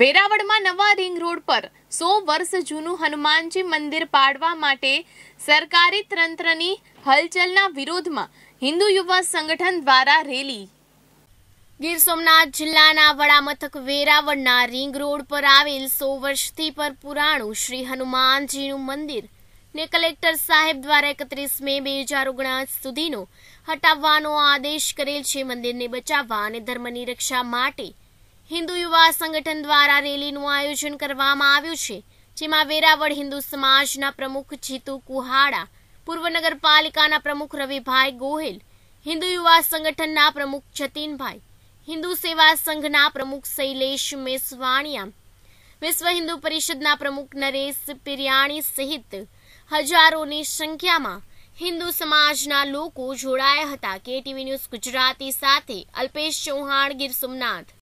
વેરાવળમાં નવા ring road પર સો વર્ષ જૂનું હનુમાનજી મંદિર પાડવા માટે સરકારી તંત્રની હલચલના વિરોધમાં હિન્દુ યુવા સંગઠન દ્વારા રેલી ગીર સોમનાથ જિલ્લાના વડામથક વેરાવળના રિંગ રોડ પર આવેલ સો વર્ષથી પર પુરાણું શ્રી હનુમાનજીનું મંદિર ને કલેક્ટર સાહેબ દ્વારા એકત્રીસ મે બે હજાર ઓગણાસ સુધીનો હટાવવાનો આદેશ કરેલ છે મંદિરને બચાવવા અને ધર્મની રક્ષા માટે હિન્દુ યુવા સંગઠન દ્વારા રેલીનું આયોજન કરવામાં આવ્યું છે જેમાં વેરાવળ હિન્દુ સમાજના પ્રમુખ જીતુ કુહાડા પૂર્વ નગરપાલિકાના પ્રમુખ રવિભાઈ ગોહિલ હિન્દુ યુવા સંગઠનના પ્રમુખ જતીનભાઈ હિન્દુ સેવા સંઘના પ્રમુખ શૈલેષ મેસવાણિયા વિશ્વ હિન્દુ પરિષદના પ્રમુખ નરેશ પિરિયાણી સહિત હજારોની સંખ્યામાં હિન્દુ સમાજના લોકો જોડાયા હતા કેટીવી ન્યૂઝ ગુજરાતી સાથે અલ્પેશ ચૌહાણ ગીર સોમનાથ